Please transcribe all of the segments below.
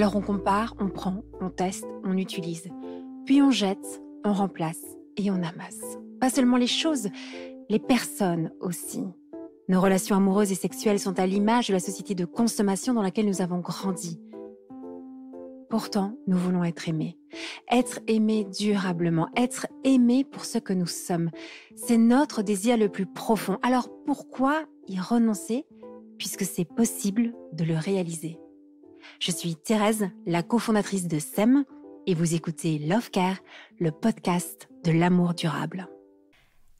Alors on compare, on prend, on teste, on utilise. Puis on jette, on remplace et on amasse. Pas seulement les choses, les personnes aussi. Nos relations amoureuses et sexuelles sont à l'image de la société de consommation dans laquelle nous avons grandi. Pourtant, nous voulons être aimés. Être aimés durablement, être aimés pour ce que nous sommes. C'est notre désir le plus profond. Alors pourquoi y renoncer puisque c'est possible de le réaliser je suis Thérèse, la cofondatrice de SEM, et vous écoutez Love Care, le podcast de l'amour durable.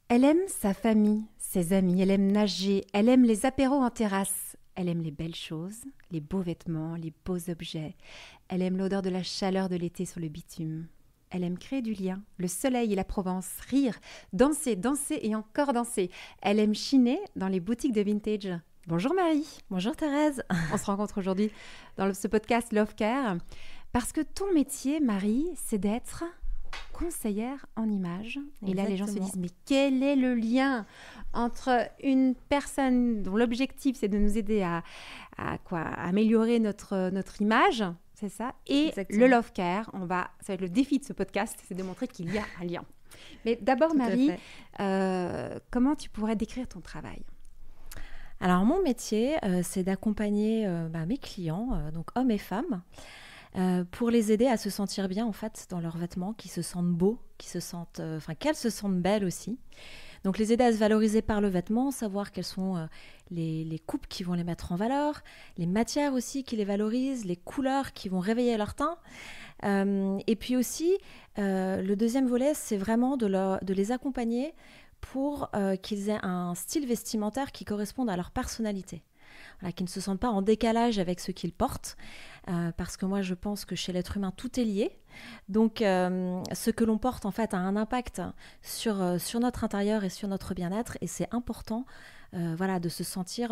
Elle aime sa famille, ses amis, elle aime nager, elle aime les apéros en terrasse, elle aime les belles choses, les beaux vêtements, les beaux objets, elle aime l'odeur de la chaleur de l'été sur le bitume. Elle aime créer du lien, le soleil et la Provence, rire, danser, danser et encore danser. Elle aime chiner dans les boutiques de vintage. Bonjour Marie. Bonjour Thérèse. On se rencontre aujourd'hui dans ce podcast Love Care parce que ton métier, Marie, c'est d'être conseillère en image, Et là, les gens se disent, mais quel est le lien entre une personne dont l'objectif, c'est de nous aider à, quoi améliorer notre, notre image c'est ça. Et le love care, on va, ça va être le défi de ce podcast, c'est de montrer qu'il y a un lien. Mais d'abord, Marie, euh, comment tu pourrais décrire ton travail alors mon métier, euh, c'est d'accompagner euh, bah, mes clients, euh, donc hommes et femmes, pour les aider à se sentir bien en fait dans leurs vêtements, qui se sentent beaux, qui se sentent, enfin qu'elles se sentent belles aussi. Donc les aider à se valoriser par le vêtement, savoir quelles sont les, coupes qui vont les mettre en valeur, les matières aussi qui les valorisent, les couleurs qui vont réveiller leur teint. et puis aussi, le deuxième volet, c'est vraiment de les accompagner pour euh, qu'ils aient un style vestimentaire qui corresponde à leur personnalité. Voilà, qu'ils ne se sentent pas en décalage avec ce qu'ils portent, euh, parce que moi je pense que chez l'être humain tout est lié. Donc euh, ce que l'on porte en fait a un impact sur, sur notre intérieur et sur notre bien-être, et c'est important voilà, de se sentir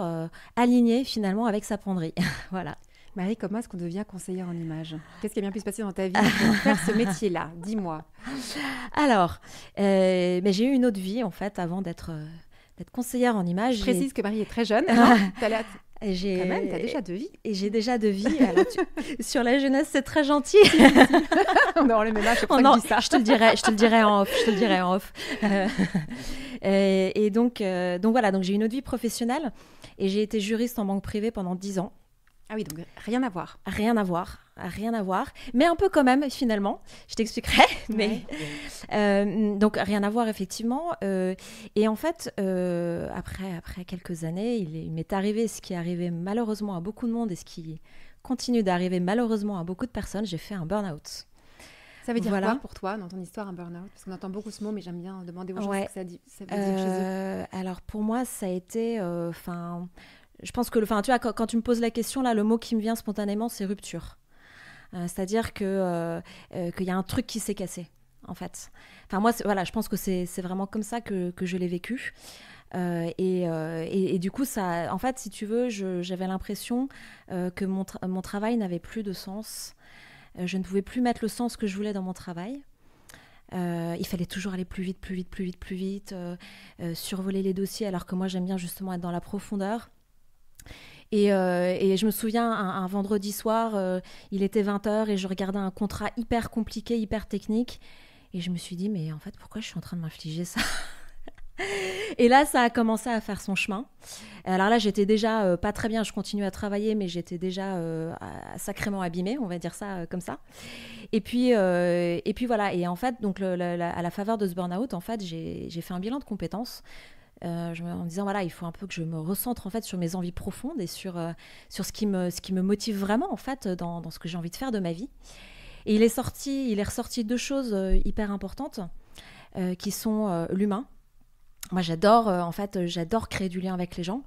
aligné finalement avec sa penderie. voilà. Marie, comment est-ce qu'on devient conseillère en images Qu'est-ce qui a bien pu se passer dans ta vie pour faire ce métier-là Dis-moi. Alors, euh, mais j'ai eu une autre vie en fait avant d'être euh, conseillère en images. Je précise que Marie est très jeune. Hein j'ai... Quand même, déjà deux vies. Et j'ai déjà deux vies. sur la jeunesse, c'est très gentil. Non, les je, je te le dirai, je te le en off, je te en off. Euh, et, donc, donc voilà, donc j'ai une autre vie professionnelle et j'ai été juriste en banque privée pendant dix ans. Ah oui, donc rien à voir. Rien à voir, rien à voir, mais un peu quand même finalement. Je t'expliquerai, mais euh, donc rien à voir effectivement. Euh, et en fait, euh, après après quelques années, il, m'est arrivé ce qui est arrivé malheureusement à beaucoup de monde et ce qui continue d'arriver malheureusement à beaucoup de personnes. J'ai fait un burn-out. Ça veut dire quoi pour toi dans ton histoire un burn-out Parce qu'on entend beaucoup ce mot, mais j'aime bien demander aux gens ce que ça, dit, ça veut dire chez eux. Alors pour moi, ça a été, enfin je pense que, tu vois, quand, tu me poses la question, là, le mot qui me vient spontanément, c'est rupture. Euh, c'est-à-dire que euh, euh, qu'il y a un truc qui s'est cassé, en fait. Enfin, moi, voilà, je pense que c'est vraiment comme ça que, que je l'ai vécu. et, du coup, ça, en fait, si tu veux, j'avais l'impression que mon, mon travail n'avait plus de sens. je ne pouvais plus mettre le sens que je voulais dans mon travail. il fallait toujours aller plus vite, plus vite, plus vite, plus vite, survoler les dossiers, alors que moi j'aime bien justement être dans la profondeur. Euh, et, je me souviens, un, vendredi soir, euh, il était 20h et je regardais un contrat hyper compliqué, hyper technique. Et je me suis dit, mais en fait, pourquoi je suis en train de m'infliger ça Et là, ça a commencé à faire son chemin. Alors là, j'étais déjà euh, pas très bien, je continuais à travailler, mais j'étais déjà sacrément abîmée, on va dire ça comme ça. Et puis, et puis voilà, et en fait, donc, à la faveur de ce burn-out, en fait, j'ai fait un bilan de compétences euh, en me disant voilà, il faut un peu que je me recentre en fait sur mes envies profondes et sur, euh, sur ce, qui me, ce qui me motive vraiment en fait dans, dans ce que j'ai envie de faire de ma vie. Et il est sorti, il est ressorti deux choses euh, hyper importantes qui sont l'humain. Moi, j'adore en fait, j'adore créer du lien avec les gens.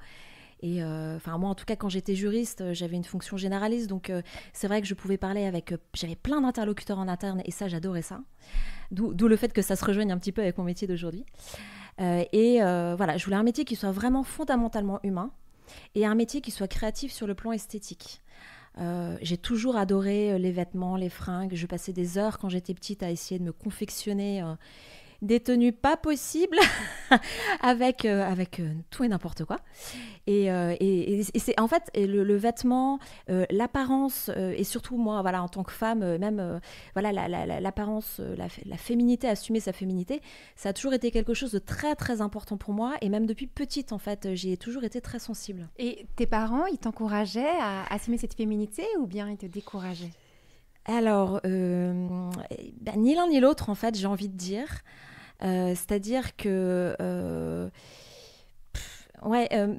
Et enfin, moi, en tout cas, quand j'étais juriste, j'avais une fonction généraliste, donc c'est vrai que je pouvais parler avec. j'avais plein d'interlocuteurs en interne, et ça, j'adorais ça. D'où le fait que ça se rejoigne un petit peu avec mon métier d'aujourd'hui. Euh, et euh, voilà, je voulais un métier qui soit vraiment fondamentalement humain et un métier qui soit créatif sur le plan esthétique. Euh, j'ai toujours adoré les vêtements, les fringues. Je passais des heures quand j'étais petite à essayer de me confectionner des tenues pas possibles avec, euh, avec euh, tout et n'importe quoi. Et, euh, et, c'est en fait le, le vêtement, l'apparence, et surtout moi, voilà, en tant que femme, même voilà, l'apparence, la, féminité, assumer sa féminité, ça a toujours été quelque chose de très très important pour moi. Et même depuis petite, en fait, j'ai toujours été très sensible. Et tes parents, ils t'encourageaient à assumer cette féminité ou bien ils te décourageaient alors, ben, ni l'un ni l'autre, en fait, j'ai envie de dire. Euh, c'est-à-dire que... Euh, ouais, euh,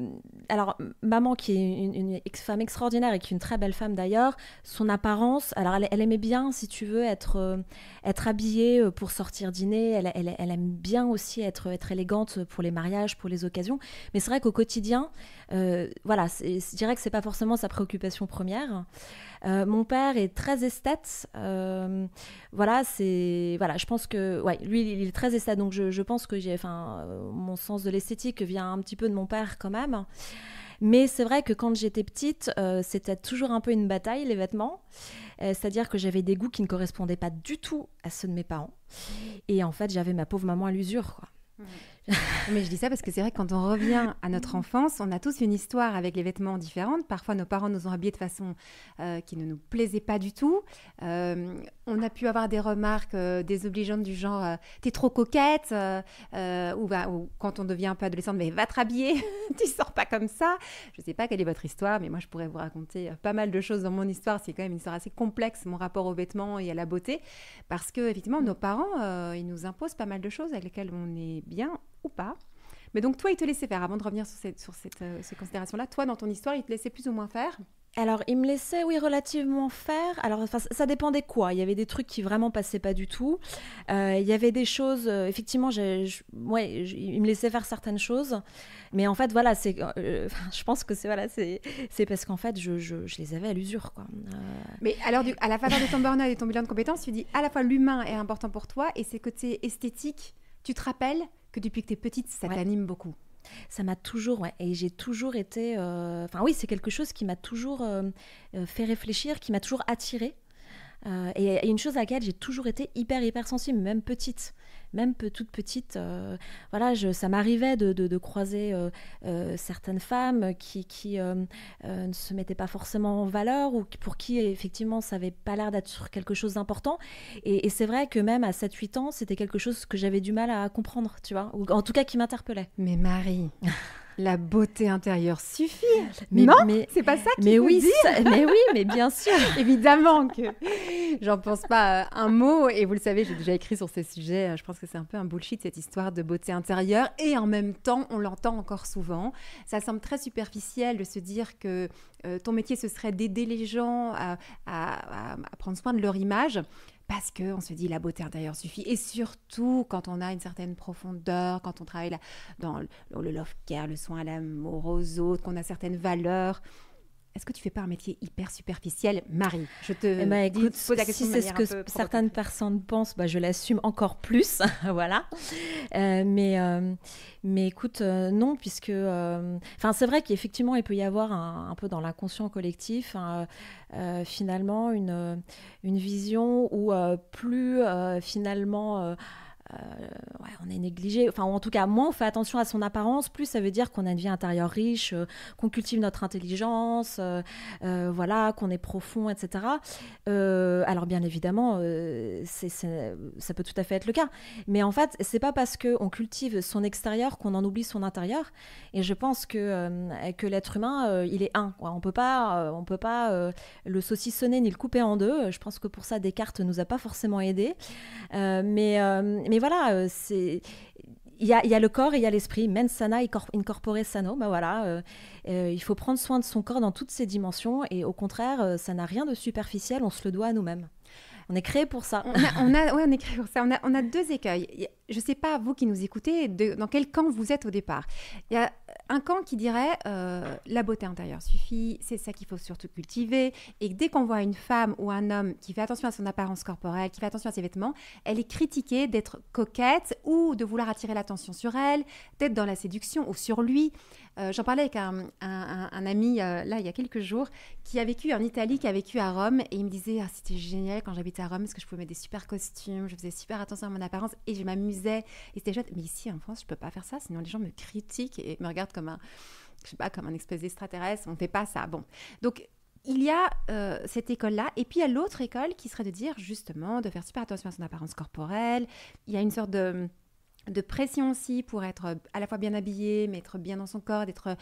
alors maman qui est une, ex femme extraordinaire et qui est une très belle femme d'ailleurs, son apparence, alors elle, aimait bien, si tu veux, être, être habillée pour sortir dîner, elle, aime bien aussi être, être élégante pour les mariages, pour les occasions, mais c'est vrai qu'au quotidien, euh, voilà, je dirais que c'est pas forcément sa préoccupation première. Euh, mon père est très esthète. Euh, voilà, c'est voilà, je pense que ouais, lui il est très esthète, donc je, pense que j'ai, enfin, mon sens de l'esthétique vient un petit peu de mon père quand même. Mais c'est vrai que quand j'étais petite, c'était toujours un peu une bataille, les vêtements. C'est-à-dire que j'avais des goûts qui ne correspondaient pas du tout à ceux de mes parents. Et en fait, j'avais ma pauvre maman à l'usure, quoi. Mmh. Mais je dis ça parce que c'est vrai que quand on revient à notre mm. enfance, on a tous une histoire avec les vêtements différentes. Parfois, nos parents nous ont habillés de façon euh, qui ne nous plaisait pas du tout. Euh, on a pu avoir des remarques euh, désobligeantes du genre t'es trop coquette bah, ou, quand on devient un peu adolescente, mais va te rhabiller, tu sors pas comme ça. Je ne sais pas quelle est votre histoire, mais moi je pourrais vous raconter pas mal de choses dans mon histoire. C'est quand même une histoire assez complexe mon rapport aux vêtements et à la beauté, parce que effectivement mm. nos parents ils nous imposent pas mal de choses avec lesquelles on est bien ou pas. Mais donc toi, il te laissait faire, avant de revenir sur, cette, sur cette, euh, ces là toi, dans ton histoire, il te laissait plus ou moins faire alors, il me laissait, oui, relativement faire. Alors, ça dépendait quoi. Il y avait des trucs qui vraiment passaient pas du tout. Euh, il y avait des choses, euh, effectivement, ouais, il me laissait faire certaines choses. Mais en fait, voilà, c'est, je pense que c'est voilà, c'est, parce qu'en fait, je, je, les avais à l'usure, quoi. Mais alors, du, à la faveur de ton burn-out et ton bilan de compétences, tu dis à la fois l'humain est important pour toi et ses côtés esthétiques, tu te rappelles que depuis que tu es petite, ça t'anime beaucoup. Ça m'a toujours, ouais, et j'ai toujours été. Euh, enfin, oui, c'est quelque chose qui m'a toujours euh, euh, fait réfléchir, qui m'a toujours attirée. et, et, une chose à laquelle j'ai toujours été hyper, hyper sensible, même petite même toute petite, euh, voilà, je, ça m'arrivait de, croiser euh, euh, certaines femmes qui, ne se mettaient pas forcément en valeur ou pour qui effectivement ça n'avait pas l'air d'être sur quelque chose d'important. Et, c'est vrai que même à 7-8 ans, c'était quelque chose que j'avais du mal à comprendre, tu vois, ou en tout cas qui m'interpellait. Mais Marie. La beauté intérieure suffit. Mais, non, mais, c'est pas ça qui mais oui, mais oui, mais bien sûr, évidemment que j'en pense pas un mot. Et vous le savez, j'ai déjà écrit sur ces sujets. Je pense c'est un peu un bullshit cette histoire de beauté intérieure et en même temps on l'entend encore souvent. Ça semble très superficiel de se dire que euh, ton métier ce serait d'aider les gens à, prendre soin de leur image parce qu'on se dit la beauté intérieure suffit. Et surtout, quand on a une certaine profondeur, quand on travaille dans le love care, le soin à l'amour aux autres, qu'on a certaines valeurs, est-ce que tu fais pas un métier hyper superficiel, Marie Je te eh ben, pose la question si c'est ce que certaines personnes pensent, bah, je l'assume encore plus, voilà. Euh, mais euh, mais écoute, euh, non, puisque, enfin, c'est vrai qu'effectivement, il peut y avoir un, peu dans l'inconscient collectif, finalement, une une vision où plus finalement euh, ouais, on est négligé, enfin en tout cas moins on fait attention à son apparence, plus ça veut dire qu'on a une vie intérieure riche, euh, qu'on cultive notre intelligence, euh, voilà, qu'on est profond, etc. alors bien évidemment, ça peut tout à fait être le cas, mais en fait c'est pas parce qu'on cultive son extérieur qu'on en oublie son intérieur, et je pense que, que l'être humain il est un, quoi on peut pas, on peut pas le saucissonner ni le couper en deux. Je pense que pour ça Descartes nous a pas forcément aidé, mais mais voilà, euh, c'est il y, a, le corps et il y a l'esprit. mensana sana incorpore sano. Bah voilà, euh, euh, il faut prendre soin de son corps dans toutes ses dimensions. Et au contraire, ça n'a rien de superficiel. On se le doit à nous-mêmes. On est créé pour ça. On a, on on est créé pour ça. On a, deux écueils. Je ne sais pas, vous qui nous écoutez, de, dans quel camp vous êtes au départ. Il y a un camp qui dirait euh, la beauté intérieure suffit, c'est ça qu'il faut surtout cultiver. Et dès qu'on voit une femme ou un homme qui fait attention à son apparence corporelle, qui fait attention à ses vêtements, elle est critiquée d'être coquette ou de vouloir attirer l'attention sur elle, d'être dans la séduction ou sur lui. Euh, j'en parlais avec un, ami, euh, là, il y a quelques jours, qui a vécu en Italie, qui a vécu à Rome, et il me disait ah, c'était génial quand j'habitais à Rome, parce que je pouvais mettre des super costumes, je faisais super attention à mon apparence, et je m'amusais, et c'était chouette. Mais ici, en France, je peux pas faire ça, sinon les gens me critiquent et me regardent comme un, je sais pas, comme un espèce d'extraterrestre, on fait pas ça. Bon. Donc, il y a euh, cette école-là, et puis il y a l'autre école qui serait de dire justement de faire super attention à son apparence corporelle. Il y a une sorte de de pression aussi pour être euh, à la fois bien habillée, mais être bien dans son corps, d'être,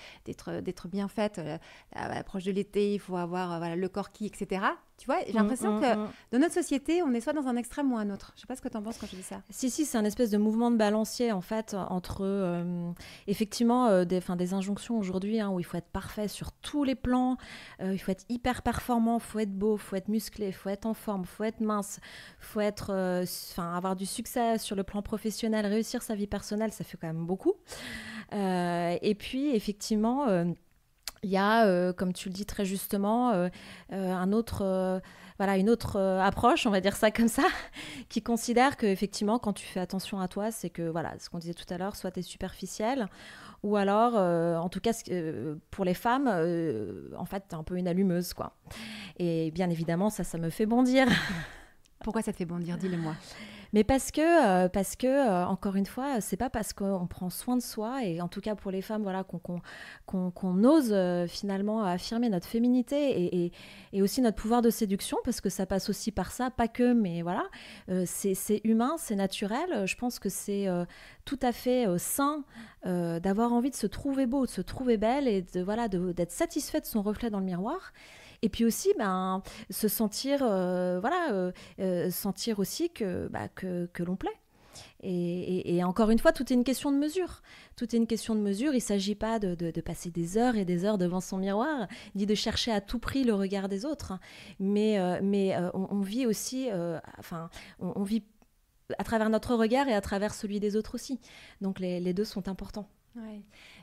bien faite. Euh, à l'approche de l'été, il faut avoir euh, le corps qui, etc. Tu vois, j'ai mmh, l'impression mmh, que mmh. dans notre société, on est soit dans un extrême ou un autre. Je sais pas ce que tu en penses quand je dis ça. Si, si, c'est un espèce de mouvement de balancier, en fait, entre euh, effectivement euh, des, des injonctions aujourd'hui hein, où il faut être parfait sur tous les plans, euh, il faut être hyper performant, il faut être beau, il faut être musclé, il faut être en forme, il faut être mince, il faut être, enfin avoir du succès sur le plan professionnel, réussir sa vie personnelle, ça fait quand même beaucoup. et puis, effectivement il y a, euh, comme tu le dis très justement, euh, euh, un autre, voilà, une autre approche, on va dire ça comme ça, qui considère que effectivement, quand tu fais attention à toi, c'est que voilà, ce qu'on disait tout à l'heure, soit tu es superficielle ou alors, en tout cas, pour les femmes, en fait, tu es un peu une allumeuse, quoi. Et bien évidemment, ça, ça me fait bondir. Pourquoi ça te fait bondir Dis-le-moi. Mais parce que, euh, euh, encore une fois, c'est pas parce qu'on prend soin de soi, et en tout cas pour les femmes, voilà, qu'on ose euh, finalement affirmer notre féminité et, aussi notre pouvoir de séduction, parce que ça passe aussi par ça, pas que, mais voilà, c'est humain, c'est naturel. Je pense que c'est tout à fait sain d'avoir envie de se trouver beau, de se trouver belle et de voilà, d'être satisfait de son reflet dans le miroir. Et puis aussi, ben, se sentir, euh, voilà, euh, euh, sentir aussi bah, que, que, l'on plaît. Et, encore une fois, tout est une question de mesure. Tout est une question de mesure. Il ne s'agit pas de, passer des heures et des heures devant son miroir, ni de chercher à tout prix le regard des autres. Mais, mais on, vit aussi, enfin, on, vit à travers notre regard et à travers celui des autres aussi. Donc les deux sont importants.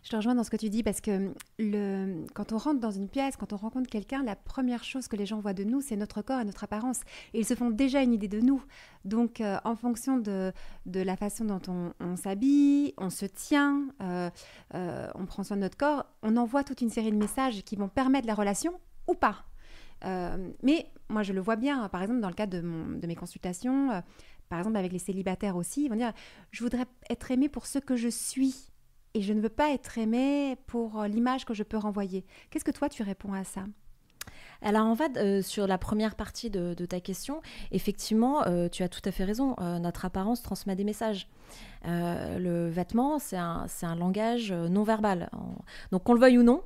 Je te rejoins dans ce que tu dis parce que hum, le, quand on rentre dans une pièce, quand on rencontre quelqu'un, la première chose que les gens voient de nous, c'est notre corps et notre apparence. ils se font déjà une idée de nous. Donc, euh, en fonction de, la façon dont on, s'habille, on se tient, euh, euh, on prend soin de notre corps, on envoie toute une série de messages qui vont permettre la relation ou pas. mais moi, je le vois bien, hein. par exemple, dans le cadre de, de mes consultations, par exemple avec les célibataires aussi, ils vont dire, je voudrais être aimée pour ce que je suis et je ne veux pas être aimée pour euh, l'image que je peux renvoyer. Qu'est-ce que toi tu réponds à ça alors en va euh, sur la première partie de, ta question. Effectivement, euh, tu as tout à fait raison. notre apparence transmet des messages. le vêtement, c'est un, langage non verbal. Donc qu'on le veuille ou non,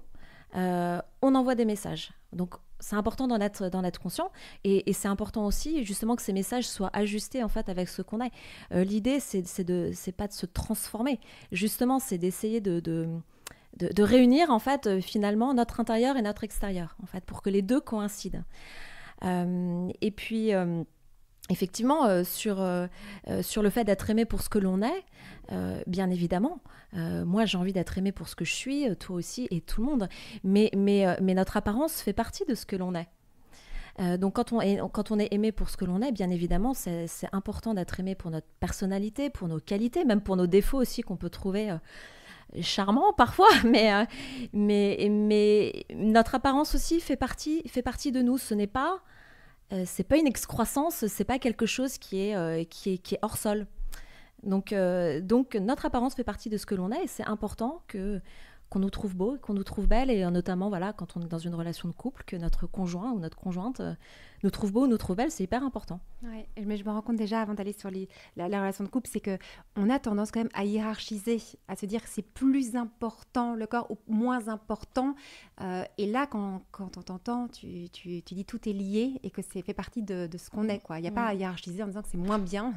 on envoie des messages. Donc c'est important d'en être, conscient et, c'est important aussi justement que ces messages soient ajustés en fait avec ce qu'on a. Euh, l'idée, c'est, c'est, de, c'est pas de se transformer, justement, c'est d'essayer de, de, de, réunir en fait euh, finalement notre intérieur et notre extérieur en fait pour que les deux coïncident. Euh, et puis effectivement, euh, euh, euh, sur, le fait d'être aimé pour ce que l'on est, bien évidemment, moi j'ai envie d'être aimé pour ce que je suis, toi aussi et tout le monde. Mais, mais, notre apparence fait partie de ce que l'on est. donc quand on, est, aimé pour ce que l'on est, bien évidemment, c'est important d'être aimé pour notre personnalité, pour nos qualités, même pour nos défauts aussi qu'on peut trouver charmants parfois, mais, mais, mais notre apparence aussi fait partie, fait partie de nous. Ce n'est pas euh, c'est pas une excroissance, c'est pas quelque chose qui est, euh, qui est, hors sol. Donc, euh, donc notre apparence fait partie de ce que l'on est et c'est important que qu'on nous trouve beau, qu'on nous trouve belle et notamment voilà quand on est dans une relation de couple que notre conjoint ou notre conjointe nous trouvent beau, nous trouvent belles, c'est hyper important. Ouais, mais je me rends compte déjà avant d'aller sur les, la, relation de couple, c'est que on a tendance quand même à hiérarchiser, à se dire que c'est plus important le corps ou moins important. Euh, et là, quand, on t'entend, tu, dis tout est lié et que c'est fait partie de, ce qu'on est. Il n'y a pas à hiérarchiser en disant que c'est moins bien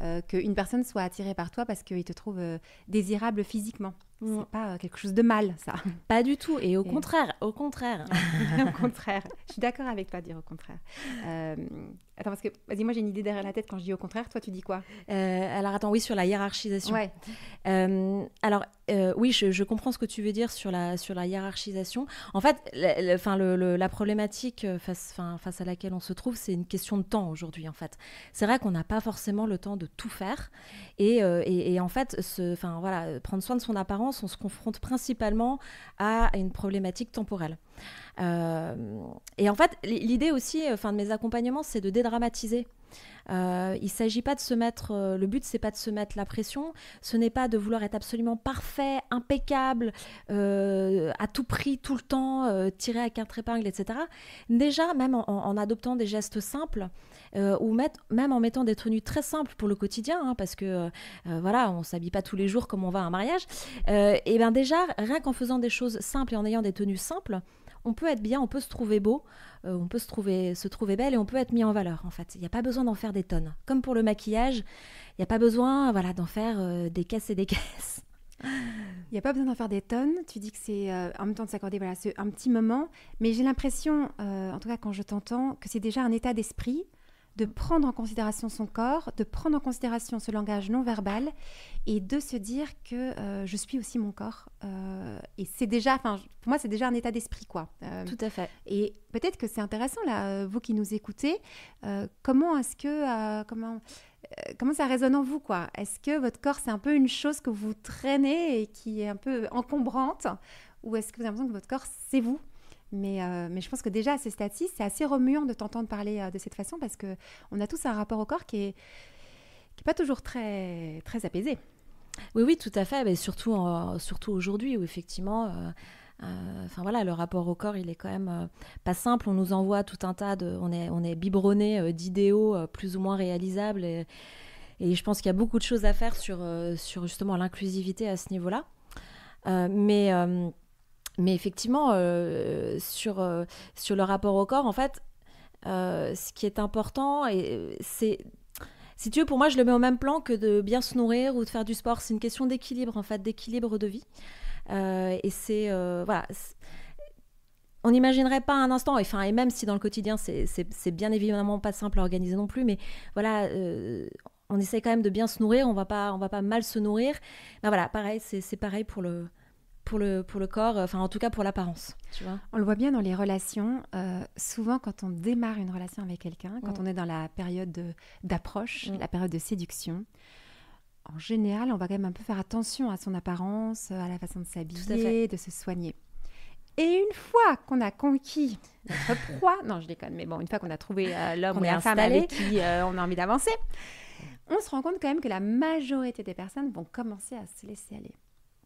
euh, qu'une personne soit attirée par toi parce qu'il te trouve euh, désirable physiquement. C'est pas quelque chose de mal, ça. Pas du tout. Et au contraire, au contraire. au contraire. Je suis d'accord avec toi, dire au contraire. Um. Attends, parce que, vas-y, moi j'ai une idée derrière la tête quand je dis au contraire. Toi, tu dis quoi euh, Alors, attends, oui, sur la hiérarchisation. Euh, alors, euh, oui, je, comprends ce que tu veux dire sur la, sur la hiérarchisation. En fait, enfin la problématique face, face à laquelle on se trouve, c'est une question de temps aujourd'hui, en fait. C'est vrai qu'on n'a pas forcément le temps de tout faire. Et, et, en fait, ce, voilà, prendre soin de son apparence, on se confronte principalement à une problématique temporelle. et en fait, l'idée aussi enfin, de mes accompagnements, c'est de dramatiser. Euh, il s'agit pas de se mettre, euh, le but c'est pas de se mettre la pression, ce n'est pas de vouloir être absolument parfait, impeccable, euh, à tout prix, tout le temps, tirer à quatre épingles, etc. Déjà, même en, adoptant des gestes simples, ou mettre, même en mettant des tenues très simples pour le quotidien, hein, parce que voilà, on s'habille pas tous les jours comme on va à un mariage, et bien déjà, rien qu'en faisant des choses simples et en ayant des tenues simples, on peut être bien, on peut se trouver beau, euh, on peut se trouver, se trouver belle et on peut être mis en valeur en fait. Il n'y a pas besoin d'en faire des tonnes. Comme pour le maquillage, il n'y a pas besoin voilà, d'en faire euh, des caisses et des caisses. Il n'y a pas besoin d'en faire des tonnes. Tu dis que c'est euh, en même temps de s'accorder voilà, un petit moment. Mais j'ai l'impression, en tout cas quand je t'entends, que c'est déjà un état d'esprit de prendre en considération son corps, de prendre en considération ce langage non verbal et de se dire que euh, je suis aussi mon corps. Euh, et c'est déjà, enfin, pour moi, c'est déjà un état d'esprit, quoi. Euh, Tout à fait. Et peut-être que c'est intéressant, là, vous qui nous écoutez, comment est-ce que, comment, comment ça résonne en vous, quoi Est-ce que votre corps, c'est un peu une chose que vous traînez et qui est un peu encombrante ou est-ce que vous avez l'impression que votre corps, c'est vous euh, mais, je pense que déjà à ces stade ci c'est assez remuant de t'entendre parler euh, de cette façon parce que on a tous un rapport au corps qui est, qui pas toujours très, très apaisé. Oui, oui, tout à fait. Mais surtout, surtout aujourd'hui où effectivement. Euh, enfin voilà, le rapport au corps, il est quand même pas simple. On nous envoie tout un tas de, on est, on est biberonné d'idéaux plus ou moins réalisables. Et, et je pense qu'il y a beaucoup de choses à faire sur, sur justement l'inclusivité à ce niveau-là. mais mais effectivement, euh, sur, euh, sur le rapport au corps, en fait, euh, ce qui est important, c'est. Si tu veux, pour moi, je le mets au même plan que de bien se nourrir ou de faire du sport. C'est une question d'équilibre, en fait, d'équilibre de vie. et c'est. voilà. on n'imaginerait pas un instant, et, enfin, et même si dans le quotidien, c'est, bien évidemment pas simple à organiser non plus, mais voilà on essaie quand même de bien se nourrir, on va pas, on va pas mal se nourrir. Ben voilà, pareil, c'est, c'est pareil pour le, pour le, pour le corps, euh, enfin en tout cas pour l'apparence. on le voit bien dans les relations. Euh, souvent, quand on démarre une relation avec quelqu'un, quand mm. on est dans la période d'approche, mm. la période de séduction, en général, on va quand même un peu faire attention à son apparence, euh, à la façon de s'habiller, de se soigner. Et une fois qu'on a conquis notre proie, non je déconne, mais bon, une fois qu'on a trouvé l'homme ou la femme avec qui on a envie d'avancer, on se rend compte quand même que la majorité des personnes vont commencer à se laisser aller.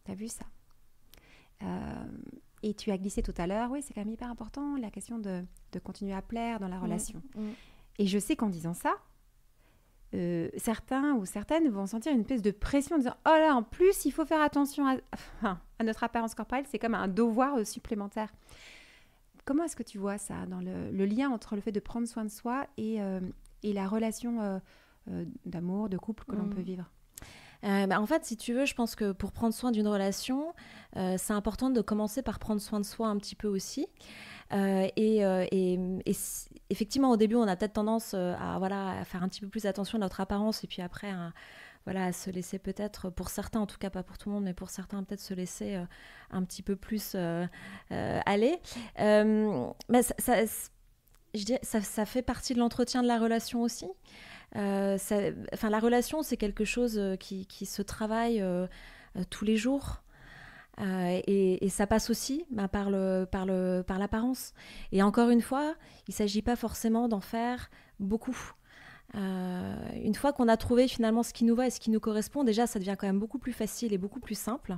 T'as vu ça euh, et tu as glissé tout à l'heure, oui, c'est quand même hyper important, la question de, de continuer à plaire dans la mm. relation. Mm. Et je sais qu'en disant ça, euh, certains ou certaines vont sentir une espèce de pression en disant Oh là, en plus, il faut faire attention à, notre apparence corporelle, c'est comme un devoir euh, supplémentaire. Comment est-ce que tu vois ça dans le, lien entre le fait de prendre soin de soi et, et la relation d'amour, de couple que l'on mm. peut vivre euh, bah, en fait, si tu veux, je pense que pour prendre soin d'une relation, euh, c'est important de commencer par prendre soin de soi un petit peu aussi. Euh, et, effectivement, au début, on a peut-être tendance à, voilà, à faire un petit peu plus attention à notre apparence et puis après, à, voilà, se laisser peut-être, pour certains, en tout cas pas pour tout le monde, mais pour certains, peut-être se laisser un petit peu plus aller. mais bah, ça, je ça, fait partie de l'entretien de la relation aussi. Euh, enfin, la relation, c'est quelque chose euh, qui, se travaille euh, tous les jours. et, ça passe aussi bah, par, l'apparence. Et encore une fois, il ne s'agit pas forcément d'en faire beaucoup. une fois qu'on a trouvé finalement ce qui nous va et ce qui nous correspond, déjà, ça devient quand même beaucoup plus facile et beaucoup plus simple.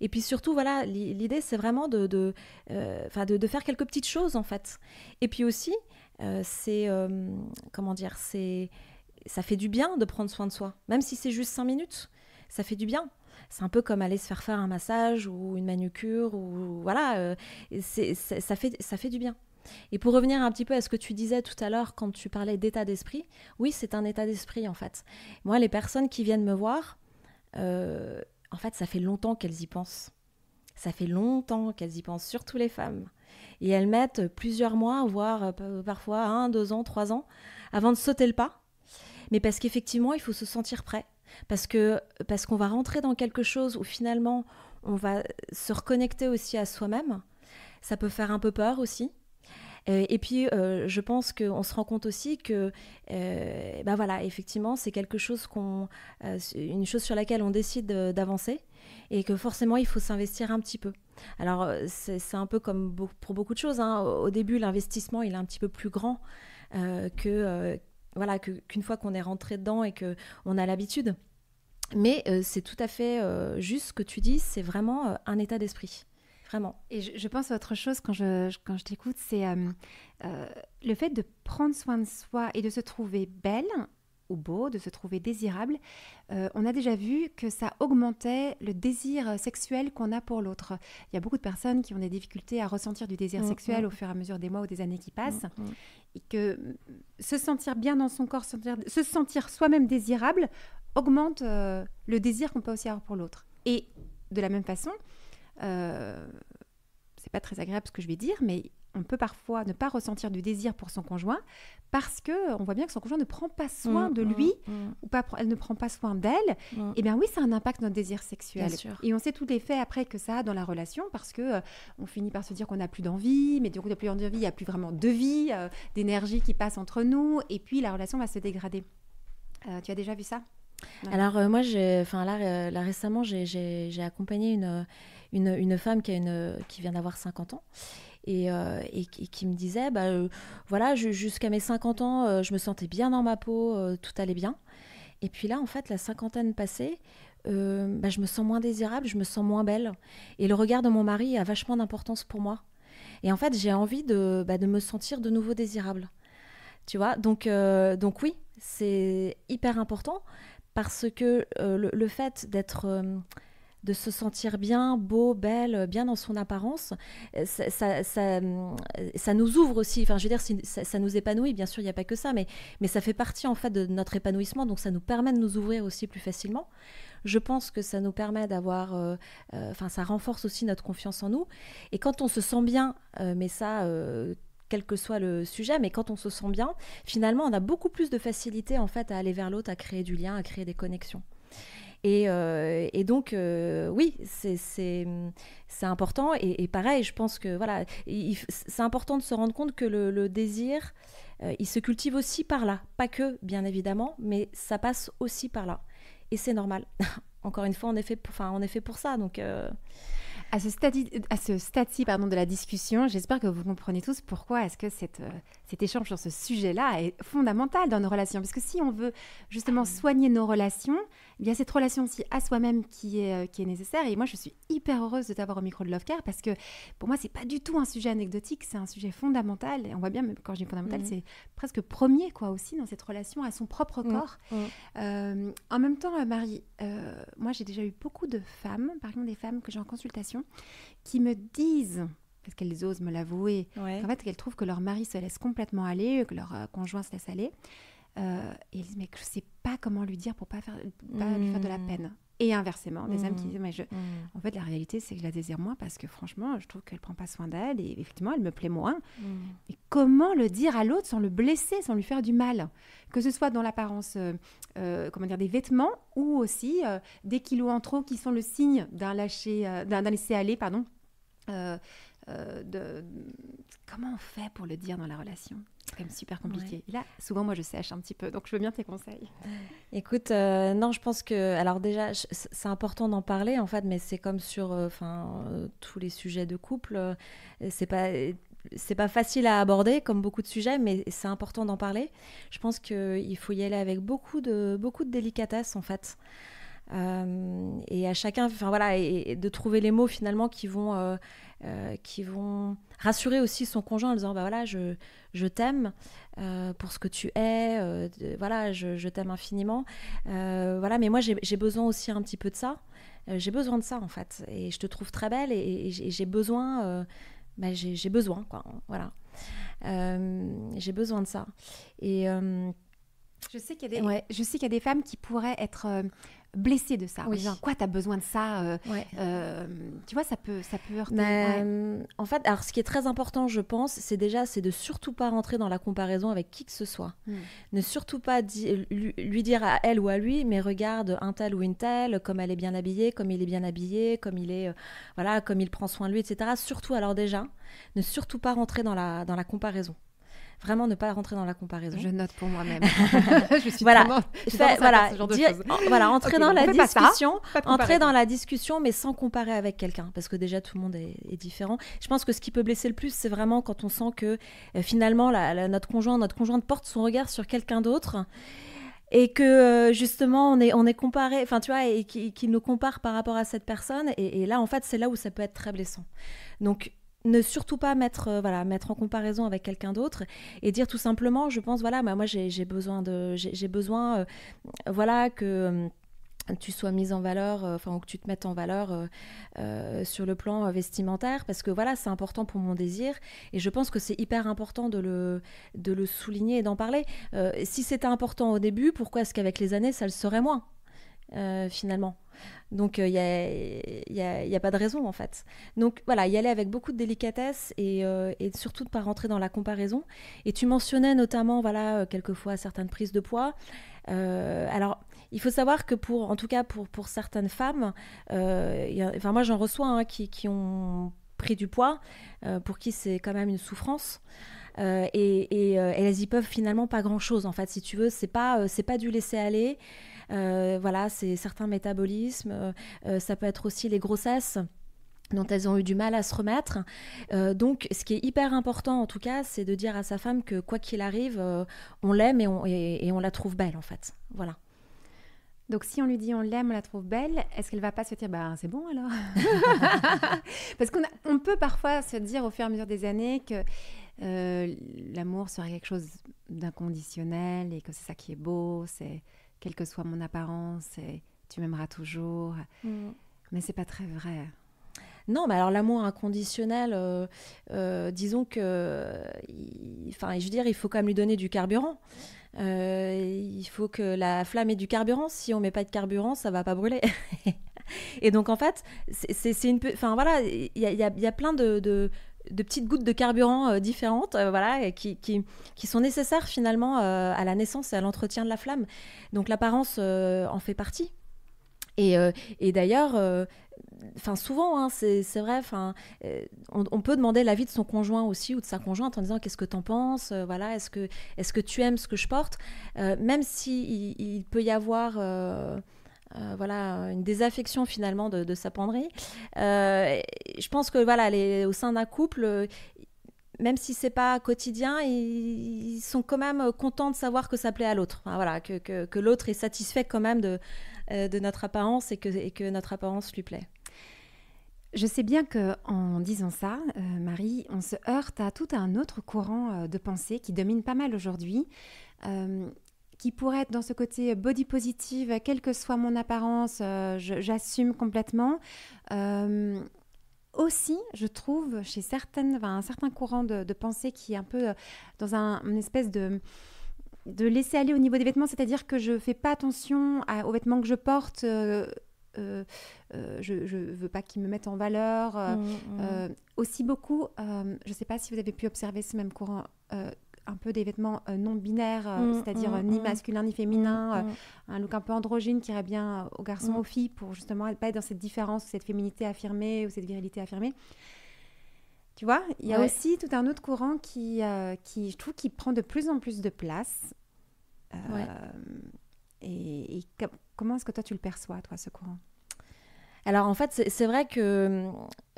Et puis surtout, voilà, l'idée, c'est vraiment de, de, faire quelques petites choses, en fait. Et puis aussi, euh, c'est euh, comment dire, c'est ça fait du bien de prendre soin de soi, même si c'est juste 5 minutes, ça fait du bien. C'est un peu comme aller se faire faire un massage ou une manucure ou voilà, euh, ça, fait, du bien. Et pour revenir un petit peu à ce que tu disais tout à l'heure quand tu parlais d'état d'esprit, oui, c'est un état d'esprit en fait. Moi, les personnes qui viennent me voir, en fait, ça fait longtemps qu'elles y pensent. Ça fait longtemps qu'elles y pensent, surtout les femmes. Et elles mettent plusieurs mois, voire euh, parfois un, deux ans, trois ans, avant de sauter le pas. Mais parce qu'effectivement, il faut se sentir prêt. Parce que parce qu'on va rentrer dans quelque chose où finalement on va se reconnecter aussi à soi-même. Ça peut faire un peu peur aussi. Euh, et puis, euh, je pense qu'on se rend compte aussi que, euh, bah voilà, effectivement, c'est quelque chose qu'on, une chose sur laquelle on décide d'avancer, et que forcément, il faut s'investir un petit peu. Alors, c'est un peu comme pour beaucoup de choses. Hein. Au début, l'investissement, il est un petit peu plus grand que, voilà, qu'une fois qu'on est rentré dedans et que on a l'habitude. Mais c'est tout à fait juste ce que tu dis. C'est vraiment un état d'esprit. Vraiment. Et je, pense à autre chose quand je, t'écoute, c'est euh, euh, le fait de prendre soin de soi et de se trouver belle ou beau, de se trouver désirable, euh, on a déjà vu que ça augmentait le désir sexuel qu'on a pour l'autre. Il y a beaucoup de personnes qui ont des difficultés à ressentir du désir mm, sexuel mm. au fur et à mesure des mois ou des années qui passent. Mm, et que se sentir bien dans son corps, se sentir soi-même désirable, augmente le désir qu'on peut aussi avoir pour l'autre. Et de la même façon, euh, c'est pas très agréable ce que je vais dire, mais on peut parfois ne pas ressentir du désir pour son conjoint parce que on voit bien que son conjoint ne prend pas soin mm, de mm, lui mm. ou pas, elle ne prend pas soin d'elle. Et eh bien oui, ça a un impact notre désir sexuel. Et on sait tous les faits après que ça a dans la relation parce que euh, on finit par se dire qu'on n'a plus d'envie, mais du coup, il n'y a plus il a plus vraiment de vie, euh, d'énergie qui passe entre nous, et puis la relation va se dégrader. Euh, tu as déjà vu ça Alors moi, enfin là, récemment, j'ai accompagné une une, femme qui, a une, qui vient d'avoir 50 ans. Et, euh, qui me disait bah, euh, voilà jusqu'à mes 50 ans euh, je me sentais bien dans ma peau tout allait bien et puis là en fait la cinquantaine passée bah, je me sens moins désirable je me sens moins belle et le regard de mon mari a vachement d'importance pour moi et en fait j'ai envie de, bah, de, me sentir de nouveau désirable tu vois donc donc oui c'est hyper important parce que le, fait d'être de se sentir bien, beau, belle, euh, bien dans son apparence, euh, euh, ça, nous ouvre aussi. Enfin, je veux dire, ça, nous épanouit. Bien sûr, il n'y a pas que ça, mais, mais ça fait partie en fait de notre épanouissement. Donc, ça nous permet de nous ouvrir aussi plus facilement. Je pense que ça nous permet d'avoir, enfin, ça renforce aussi notre confiance en nous. Et quand on se sent bien, mais ça quel que soit le sujet, mais quand on se sent bien, finalement, on a beaucoup plus de facilité en fait à aller vers l'autre, à créer du lien, à créer des connexions. Euh, et, donc, euh, oui, c'est important. Et, pareil, je pense que voilà, c'est important de se rendre compte que le, le désir, euh, il se cultive aussi par là. Pas que, bien évidemment, mais ça passe aussi par là. Et c'est normal. Encore une fois, on est fait pour, enfin, on est fait pour ça. Donc. À ce stade-ci pardon, de la discussion, j'espère que vous comprenez tous pourquoi est-ce que cette, euh, cet échange sur ce sujet-là est fondamental dans nos relations. Parce que si on veut justement ah soigner nos relations, il y a cette relation aussi à soi-même qui est, euh, qui est nécessaire. Et moi, je suis hyper heureuse de t'avoir au micro de Care parce que pour moi, c'est pas du tout un sujet anecdotique, c'est un sujet fondamental. Et on voit bien, quand je dis fondamental, mmh. c'est presque premier quoi aussi dans cette relation à son propre mmh. corps. Mmh. Euh, en même temps, Marie, moi, j'ai déjà eu beaucoup de femmes, par exemple des femmes que j'ai en consultation qui me disent parce qu'elles osent me l'avouer, qu'en fait, qu'elles trouvent que leur mari se laisse complètement aller, que leur euh, conjoint se laisse aller, euh, et ils disent, mais je sais pas comment lui dire pour pas, faire, pas lui faire de la hmm. peine. Et inversement, des hommes qui hmm. disent, mais je... Hmm. en fait, la réalité, c'est que je la désire moins parce que franchement, je trouve qu'elle prend pas soin d'elle et effectivement, elle me plaît moins. Mais comment le dire à l'autre sans le blesser, sans lui faire du mal Que ce soit dans l'apparence, euh, euh, comment dire, des vêtements ou aussi des kilos en trop qui sont le signe d'un lâcher, d'un laisser aller, pardon. Euh, de, comment on fait pour le dire dans la relation C'est quand même super compliqué. là, souvent, moi, je sèche un petit peu, donc je veux bien tes conseils. Euh, écoute, euh, non, je pense que, alors déjà, c'est important d'en parler, en fait, mais c'est comme sur enfin tous les sujets de couple. c'est pas c'est pas facile à aborder comme beaucoup de sujets, mais c'est important d'en parler. Je pense qu'il faut y aller avec beaucoup de, beaucoup de délicatesse en fait. et à chacun, enfin voilà, et, de trouver les mots finalement qui vont, euh, qui vont rassurer aussi son conjoint en disant bah voilà je, t'aime euh, pour ce que tu es euh, voilà je, t'aime infiniment voilà mais moi j'ai besoin aussi un petit peu de ça j'ai besoin de ça en fait et je te trouve très belle et, j'ai besoin bah, j'ai besoin quoi voilà j'ai besoin de ça et je sais qu'il y, ouais. y, a des femmes qui pourraient être euh, blessées de ça. Oui. En quoi, t'as besoin de ça euh, euh, Tu vois, ça peut, ça peut heurter. En fait, alors ce qui est très important, je pense, c'est déjà, c'est de surtout pas rentrer dans la comparaison avec qui que ce soit. Hmm. Ne surtout pas lui, dire à elle ou à lui, mais regarde un tel ou une telle, comme elle est bien habillée, comme il est bien habillé, comme il est, voilà, comme il prend soin de lui, etc. Surtout, alors déjà, ne surtout pas rentrer dans la, dans la comparaison vraiment ne pas rentrer dans la comparaison. Je note pour moi-même. je suis voilà, voilà, voilà, entrer dans la discussion, dans la discussion, mais sans comparer avec quelqu'un, parce que déjà tout le monde est, différent. Je pense que ce qui peut blesser le plus, c'est vraiment quand on sent que euh, finalement notre conjoint, notre conjointe porte son regard sur quelqu'un d'autre et que euh, justement on est, on est comparé, enfin tu vois, et qu'il nous compare par rapport à cette personne. Et, et là, en fait, c'est là où ça peut être très blessant. Donc ne surtout pas mettre euh, voilà mettre en comparaison avec quelqu'un d'autre et dire tout simplement je pense voilà bah, moi j'ai besoin de j'ai besoin euh, voilà que euh, tu sois mise en valeur, enfin, que tu te mettes en valeur sur le plan vestimentaire, parce que voilà, c'est important pour mon désir, et je pense que c'est hyper important de le, de le souligner et d'en parler. si c'était important au début, pourquoi est-ce qu'avec les années, ça le serait moins euh, finalement. Donc il euh, n'y a, y a, pas de raison en fait. Donc voilà, y aller avec beaucoup de délicatesse et, euh, surtout de ne pas rentrer dans la comparaison. Et tu mentionnais notamment, voilà, quelquefois certaines prises de poids. alors il faut savoir que pour, en tout cas pour, pour certaines femmes, enfin moi j'en reçois hein, qui, ont pris du poids, pour qui c'est quand même une souffrance. et, elles y peuvent finalement pas grand chose en fait si tu veux c'est pas c'est pas du laisser aller euh, voilà, c'est certains métabolismes. Euh, euh, ça peut être aussi les grossesses dont elles ont eu du mal à se remettre. donc, ce qui est hyper important, en tout cas, c'est de dire à sa femme que quoi qu'il arrive, on l'aime et on, et, on la trouve belle, en fait. Voilà. Donc si on lui dit on l'aime, on la trouve belle, est-ce qu'elle va pas se dire bah c'est bon alors Parce qu'on on peut parfois se dire au fur et à mesure des années que l'amour serait quelque chose d'inconditionnel et que c'est ça qui est beau, c'est quelle que soit mon apparence, et tu m'aimeras toujours. Mm. Mais c'est pas très vrai. Non, mais alors l'amour inconditionnel, euh, euh, disons que, enfin, je veux dire, il faut quand même lui donner du carburant. Euh, il faut que la flamme ait du carburant. Si on met pas de carburant, ça va pas brûler. et donc en fait, c'est une, enfin voilà, il y, a, plein de de petites gouttes de carburant euh, différentes, euh, voilà, qui, qui, sont nécessaires finalement euh, à la naissance et à l'entretien de la flamme. Donc l'apparence en fait partie. Et, d'ailleurs, enfin souvent, hein, c'est vrai, on, peut demander l'avis de son conjoint aussi ou de sa conjointe en disant qu'est-ce que t'en penses, voilà, est-ce que, est que tu aimes ce que je porte, même si peut y avoir euh, voilà, une désaffection finalement de, sa penderie. Euh, je pense que voilà, les, au sein d'un couple, euh, même si c'est pas quotidien, ils, sont quand même contents de savoir que ça plaît à l'autre. voilà, que, l'autre est satisfait quand même de, de notre apparence et que, que notre apparence lui plaît. Je sais bien que en disant ça, Marie, on se heurte à tout un autre courant de pensée qui domine pas mal aujourd'hui, qui pourrait être dans ce côté body positive, quelle que soit mon apparence, euh, j'assume complètement. Euh, aussi, je trouve, chez certaines, un certain courant de, pensée qui est un peu euh, dans un, une espèce de de laisser aller au niveau des vêtements, c'est-à-dire que je fais pas attention aux vêtements que je porte. je ne veux pas qu'ils me mettent en valeur. Mmh, mmh. aussi beaucoup, je ne sais pas si vous avez pu observer ce même courant, un peu des vêtements euh, non binaires, euh, mm, c'est-à-dire mm, euh, ni mm. masculin ni féminin, un look un peu androgyne qui irait bien aux garçons, aux filles, pour justement pas être dans cette différence, cette féminité affirmée ou cette virilité affirmée. Tu vois, il y a aussi tout un autre courant qui, qui, je trouve, qui prend de plus en plus de place. et, comment est-ce que toi tu le perçois, toi, ce courant alors en fait, c'est vrai que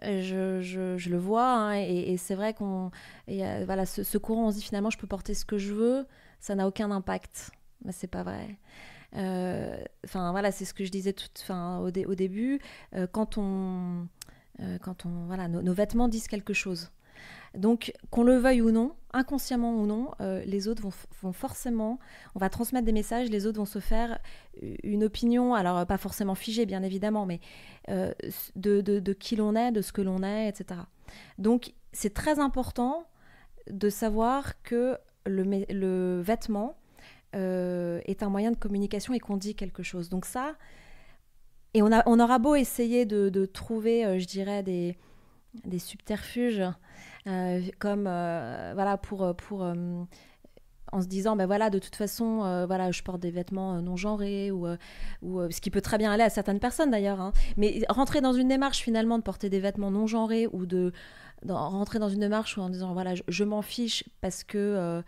euh, je, le vois, hein, et, c'est vrai qu'on... Euh, voilà, ce, courant, on se dit finalement, je peux porter ce que je veux, ça n'a aucun impact. Mais c'est pas vrai. Euh, enfin voilà, c'est ce que je disais tout, fin, au, début. quand on... quand on, voilà, nos vêtements disent quelque chose. Donc, qu'on le veuille ou non, inconsciemment ou non, euh, les autres vont, forcément, on va transmettre des messages, les autres vont se faire une opinion, alors euh, pas forcément figée bien évidemment, mais euh, de, qui l'on est, de ce que l'on est, etc. Donc, c'est très important de savoir que le, vêtement est un moyen de communication et qu'on dit quelque chose. Donc ça, et on, aura beau essayer de, trouver, je dirais, des subterfuges euh, comme euh, voilà pour euh, pour en se disant ben voilà de toute façon voilà je porte des vêtements non genrés ou, ou ce qui peut très bien aller à certaines personnes d'ailleurs hein. mais rentrer dans une démarche finalement de porter des vêtements non genrés ou de rentrer dans une démarche où en disant voilà je, m'en fiche parce que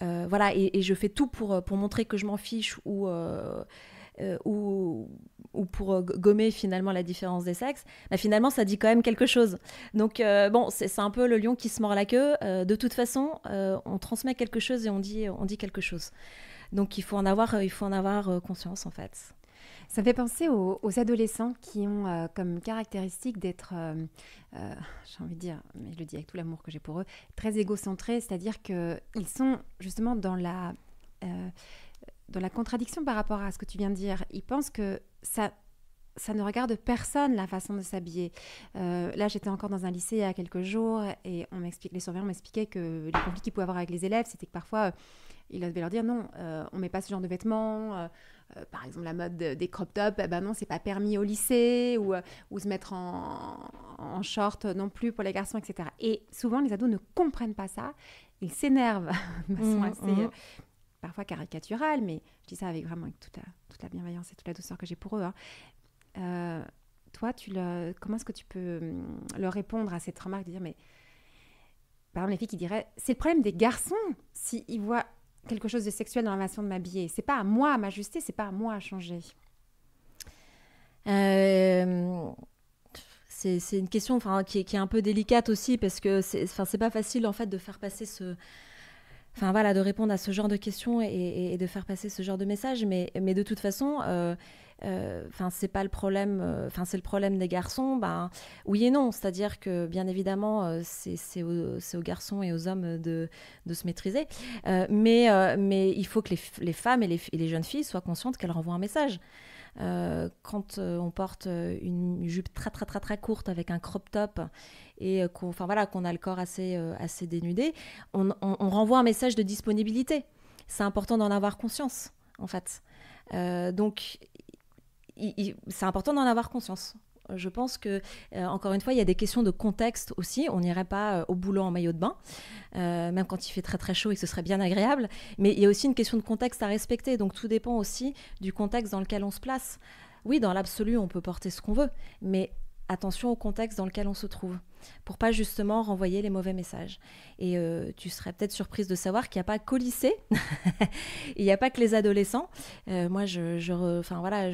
voilà et, et, je fais tout pour pour montrer que je m'en fiche ou euh, ou, ou, pour euh, gommer finalement la différence des sexes, bah, finalement ça dit quand même quelque chose. Donc euh, bon, c'est un peu le lion qui se mord la queue. de toute façon, on transmet quelque chose et on dit, on dit quelque chose. Donc il faut en avoir, il faut en avoir conscience en fait. Ça fait penser aux, adolescents qui ont comme caractéristique d'être, j'ai envie de dire, mais je le dis avec tout l'amour que j'ai pour eux, très égocentrés, c'est-à-dire qu'ils sont justement dans la dans la contradiction par rapport à ce que tu viens de dire. Ils pensent que ça ça ne regarde personne la façon de s'habiller. Euh, là, j'étais encore dans un lycée il y a quelques jours et on les surveillants m'expliquaient que les conflits qu'ils pouvaient avoir avec les élèves, c'était que parfois, euh, ils devaient leur dire non, on euh, on met pas ce genre de vêtements. par exemple, la mode des crop tops, eh ben non, c'est pas permis au lycée ou, ou se mettre en, short non plus pour les garçons, etc. Et souvent, les ados ne comprennent pas ça. Ils s'énervent de façon mmh, assez mmh parfois caricatural, mais je dis ça avec vraiment toute, la, toute bienveillance et toute la douceur que j'ai pour eux. Hein. Euh, toi, tu le, comment est-ce que tu peux hum, leur répondre à cette remarque de dire, mais par exemple, les filles qui diraient, c'est le problème des garçons s'ils si voient quelque chose de sexuel dans la façon de m'habiller. C'est pas à moi à m'ajuster, c'est pas à moi à changer. Euh, c'est une question qui, qui, est un peu délicate aussi parce que c'est enfin, pas facile en fait de faire passer ce, Enfin voilà, de répondre à ce genre de questions et, de faire passer ce genre de message. Mais, de toute façon, euh, euh, enfin c'est pas le problème euh, c'est le problème des garçons ben oui et non c'est à dire que bien évidemment c'est aux, garçons et aux hommes de, se maîtriser mais il faut que les, femmes et les, et les, jeunes filles soient conscientes qu'elles renvoient un message euh, quand euh, on porte euh, une jupe très très très très courte avec un crop top et qu'on voilà, qu'on a le corps assez, assez dénudé, on, renvoie un message de disponibilité. C'est important d'en avoir conscience, en fait. donc, c'est important d'en avoir conscience. Euh, je pense que, euh, encore une fois, il y a des questions de contexte aussi. On n'irait pas euh, au boulot en maillot de bain, même quand il fait très très chaud et que ce serait bien agréable. Mais il y a aussi une question de contexte à respecter. Donc tout dépend aussi du contexte dans lequel on se place. Oui, dans l'absolu, on peut porter ce qu'on veut, mais attention au contexte dans lequel on se trouve pour pas justement renvoyer les mauvais messages. Et euh, tu serais peut-être surprise de savoir qu'il n'y a pas qu'au lycée, il n'y a pas que les adolescents. Euh, moi, je, je voilà,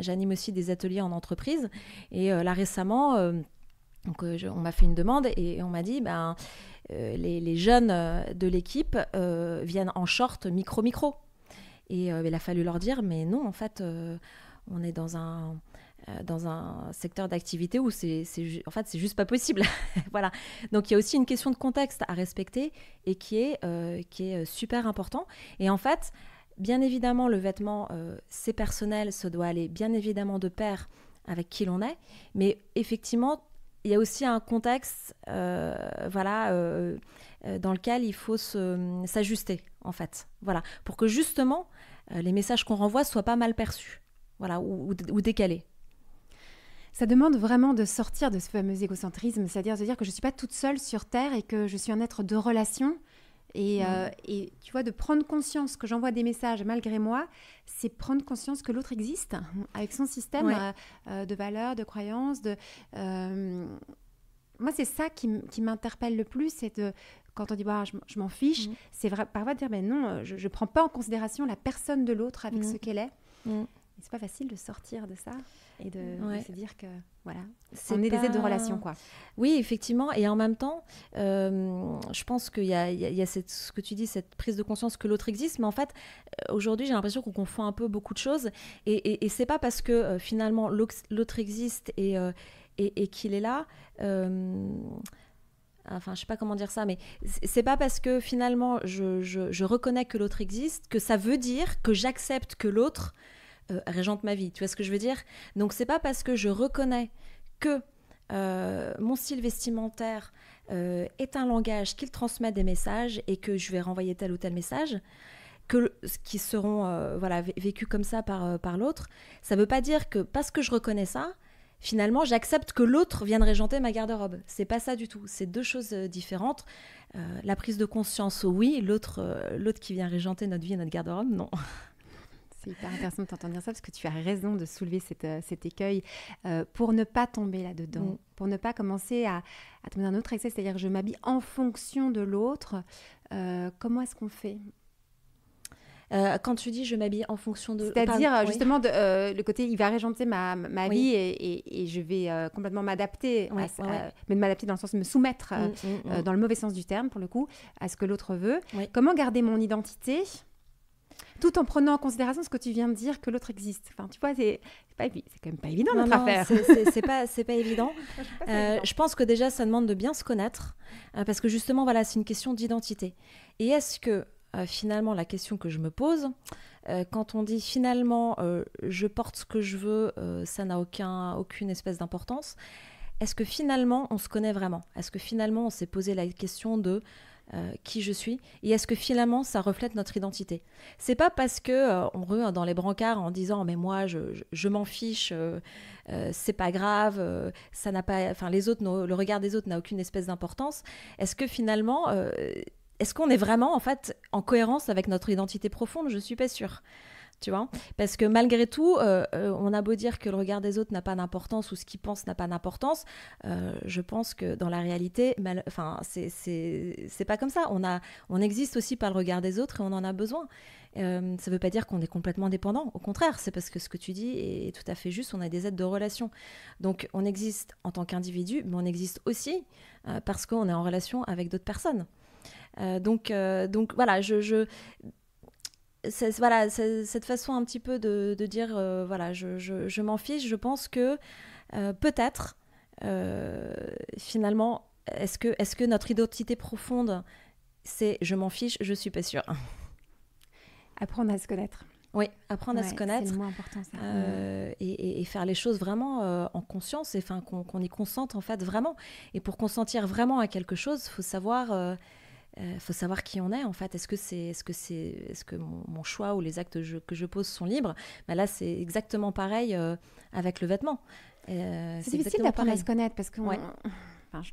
j'anime aussi des ateliers en entreprise. Et euh, là récemment, on m'a fait une demande et, on m'a dit, ben, les, jeunes de l'équipe viennent en short micro-micro. Et il a fallu leur dire, mais non, en fait, on est dans un euh, dans un secteur d'activité où c'est en fait c'est juste pas possible voilà donc il y a aussi une question de contexte à respecter et qui est euh, qui est euh, super important et en fait bien évidemment le vêtement c'est personnel ça doit aller bien évidemment de pair avec qui l'on est mais effectivement il y a aussi un contexte voilà dans lequel il faut s'ajuster en fait voilà pour que justement les messages qu'on renvoie soient pas mal perçus voilà ou, ou décalés ça demande vraiment de sortir de ce fameux égocentrisme, c'est-à-dire de dire que je ne suis pas toute seule sur Terre et que je suis un être de relation. Euh, et, tu vois, de prendre conscience que j'envoie des messages malgré moi, c'est prendre conscience que l'autre existe avec son système euh, euh, de valeurs, de croyances. De, Moi, c'est ça qui m'interpelle le plus, c'est de quand on dit bah, je, m'en fiche, mm. c'est parfois de dire ben non, je ne prends pas en considération la personne de l'autre avec mm. ce qu'elle est. Mm c'est pas facile de sortir de ça et de, se dire que voilà, c'est on est des aides de relation quoi. Oui, effectivement, et en même temps, euh, je pense qu'il y a, il ce que tu dis, cette prise de conscience que l'autre existe, mais en fait, euh, aujourd'hui, j'ai l'impression qu'on confond un peu beaucoup de choses, et, et, et c'est pas parce que euh, finalement l'autre existe et, et, qu'il est là enfin je sais pas comment dire ça, mais c'est pas parce que finalement je, je reconnais que l'autre existe que ça veut dire que j'accepte que l'autre euh, régente ma vie. Tu vois ce que je veux dire Donc c'est pas parce que je reconnais que euh, mon style vestimentaire euh, est un langage qu'il transmet des messages et que je vais renvoyer tel ou tel message que qui seront voilà vécus comme ça par par l'autre. Ça veut pas dire que parce que je reconnais ça, finalement, j'accepte que l'autre vienne régenter ma garde-robe. C'est pas ça du tout. C'est deux choses différentes. la prise de conscience, oui. L'autre, l'autre qui vient régenter notre vie et notre garde-robe, non. C'est hyper intéressant de t'entendre dire ça parce que tu as raison de soulever euh, cet écueil euh, pour ne pas tomber là-dedans, mm. pour ne pas commencer à, à tomber dans un autre excès, c'est-à-dire je m'habille en fonction de l'autre. Euh, comment est-ce qu'on fait quand tu dis je m'habille en fonction de... C'est-à-dire justement de, le côté il va régenter ma, vie et, je vais complètement m'adapter, mais de m'adapter dans le sens de me soumettre, mm, mm, dans le mauvais sens du terme pour le coup, à ce que l'autre veut. Comment garder mon identité tout en prenant en considération ce que tu viens de dire que l'autre existe. Enfin, tu vois, c'est pas quand même pas évident notre affaire. C'est pas c'est pas euh, évident. je pense que déjà ça demande de bien se connaître euh, parce que justement voilà c'est une question d'identité. Et est-ce que euh, finalement la question que je me pose quand on dit finalement je porte ce que je veux, ça n'a aucun aucune espèce d'importance. Est-ce que finalement on se connaît vraiment Est-ce que finalement on s'est posé la question de euh, qui je suis et est-ce que finalement ça reflète notre identité C'est pas parce que euh, on rue dans les brancards en disant mais moi je, je, m'en fiche, euh, c'est pas grave, ça n'a pas, enfin les autres, le regard des autres n'a aucune espèce d'importance. Est-ce que finalement, est-ce qu'on est vraiment en fait en cohérence avec notre identité profonde Je suis pas sûre tu vois Parce que malgré tout, euh, euh, on a beau dire que le regard des autres n'a pas d'importance ou ce qu'ils pensent n'a pas d'importance, euh, je pense que dans la réalité, enfin, c'est pas comme ça. On, a, on existe aussi par le regard des autres et on en a besoin. ça ne veut pas dire qu'on est complètement dépendant. Au contraire, c'est parce que ce que tu dis est tout à fait juste. On a des aides de relation. Donc, on existe en tant qu'individu, mais on existe aussi parce qu'on est en relation avec d'autres personnes. donc, donc voilà, je, je, voilà, cette façon un petit peu de, dire, euh, voilà, je, m'en fiche, je pense que euh, peut-être, euh, finalement, est-ce que, est que notre identité profonde, c'est je m'en fiche, je suis pas sûre Apprendre à se connaître. Oui, apprendre à se connaître. c'est moins important, ça. et, faire les choses vraiment en conscience, et enfin qu'on y consente en fait vraiment. Et pour consentir vraiment à quelque chose, il faut savoir il euh, faut savoir qui on est en fait. Est-ce que c'est, est-ce que c'est, est-ce que mon, choix ou les actes que je, pose sont libres bah Là, c'est exactement pareil euh, avec le vêtement. Euh, c'est difficile d'apprendre à se connaître parce que, ouais. enfin, je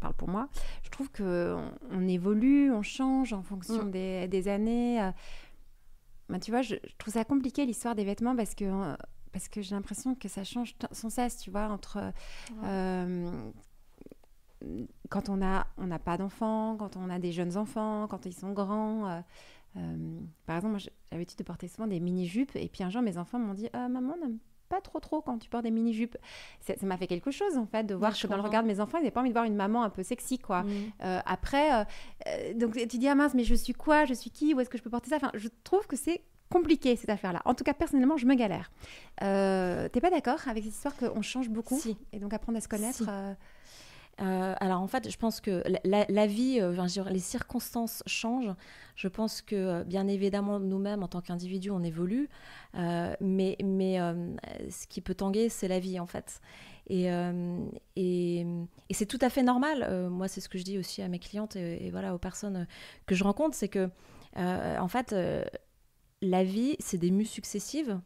parle pour moi. Je trouve que on, évolue, on change en fonction mm. des, années. Bah, tu vois, je, trouve ça compliqué l'histoire des vêtements parce que parce que j'ai l'impression que ça change sans cesse. Tu vois, entre quand on on n'a pas d'enfants, quand on a des jeunes enfants, quand ils sont grands. Euh, euh, par exemple, j'avais j'ai l'habitude de porter souvent des mini-jupes. Et puis un jour, mes enfants m'ont dit «Euh, Maman, n'aime pas trop trop quand tu portes des mini-jupes. Ça m'a fait quelque chose, en fait, de voir que dans le regard mes enfants, ils n'avaient pas envie de voir une maman un peu sexy, quoi. Mmh. après, donc tu dis Ah mince, mais je suis quoi Je suis qui Où est-ce que je peux porter ça Enfin, je trouve que c'est compliqué cette affaire-là. En tout cas, personnellement, je me galère. T'es pas d'accord avec cette histoire qu'on change beaucoup si. et donc apprendre à se connaître euh, alors en fait, je pense que la, vie, euh, les circonstances changent. Je pense que euh, bien évidemment, nous-mêmes, en tant qu'individus, on évolue. mais ce qui peut tanguer, c'est la vie en fait. Et, c'est tout à fait normal. moi, c'est ce que je dis aussi à mes clientes et, voilà aux personnes que je rencontre, c'est que en fait, la vie, c'est des mues successives.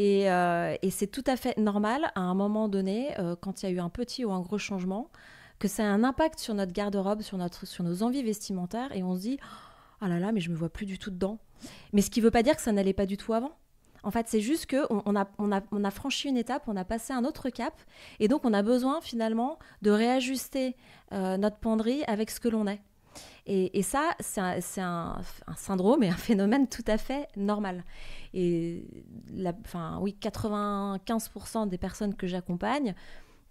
Euh, et, c'est tout à fait normal, à un moment donné, euh, quand il y a eu un petit ou un gros changement, que ça a un impact sur notre garde-robe, sur, sur nos envies vestimentaires, et on se dit Ah là là, mais je me vois plus du tout dedans. Mais ce qui ne veut pas dire que ça n'allait pas du tout avant. En fait, c'est juste qu'on on a, franchi une étape, on a passé un autre cap, et donc on a besoin finalement de réajuster euh, notre penderie avec ce que l'on est. Et, ça, c'est un, syndrome et un phénomène tout à fait normal. Et oui, 95% des personnes que j'accompagne,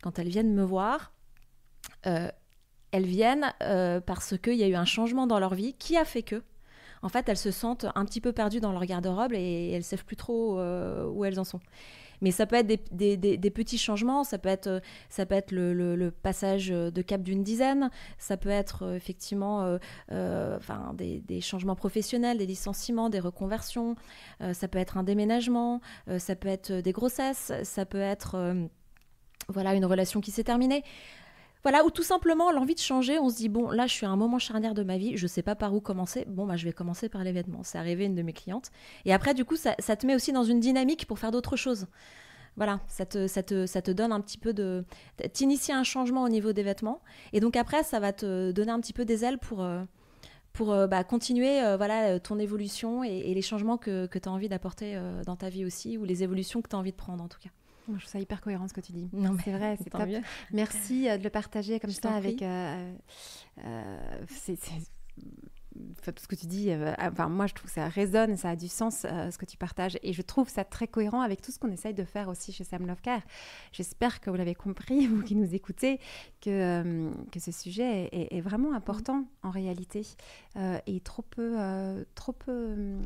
quand elles viennent me voir, euh, elles viennent euh, parce qu'il y a eu un changement dans leur vie qui a fait que, en fait, elles se sentent un petit peu perdues dans leur garde-robe et, elles ne savent plus trop euh, où elles en sont. Mais ça peut être des, petits changements, ça peut être, euh, ça peut être le, passage euh, de cap d'une dizaine, ça peut être euh, effectivement des, changements professionnels, des licenciements, des reconversions, ça peut être un déménagement, ça peut être des grossesses, ça peut être voilà une relation qui s'est terminée. Voilà, ou tout simplement l'envie de changer, on se dit bon, là je suis à un moment charnière de ma vie, je sais pas par où commencer, bon bah je vais commencer par les vêtements. C'est arrivé une de mes clientes. Et après, du coup, ça, te met aussi dans une dynamique pour faire d'autres choses. Voilà, ça te, ça te, donne un petit peu de. t'initier un changement au niveau des vêtements. Et donc après, ça va te donner un petit peu des ailes pour. Euh, pour euh, bah, continuer euh, voilà, ton évolution et, les changements que, que tu as envie d'apporter dans ta vie aussi, ou les évolutions que tu as envie de prendre en tout cas. Je trouve ça hyper cohérent ce que tu dis. Non, c'est vrai, c'est top. Merci euh, de le partager comme ça avec. Euh, euh, c'est tout ce que tu dis, euh, ah, enfin, moi je trouve que ça résonne, ça a du sens euh, ce que tu partages et je trouve ça très cohérent avec tout ce qu'on essaye de faire aussi chez Sam Love Care. J'espère que vous l'avez compris, vous qui nous écoutez, que, euh, que ce sujet est, vraiment important en réalité et trop peu, trop peu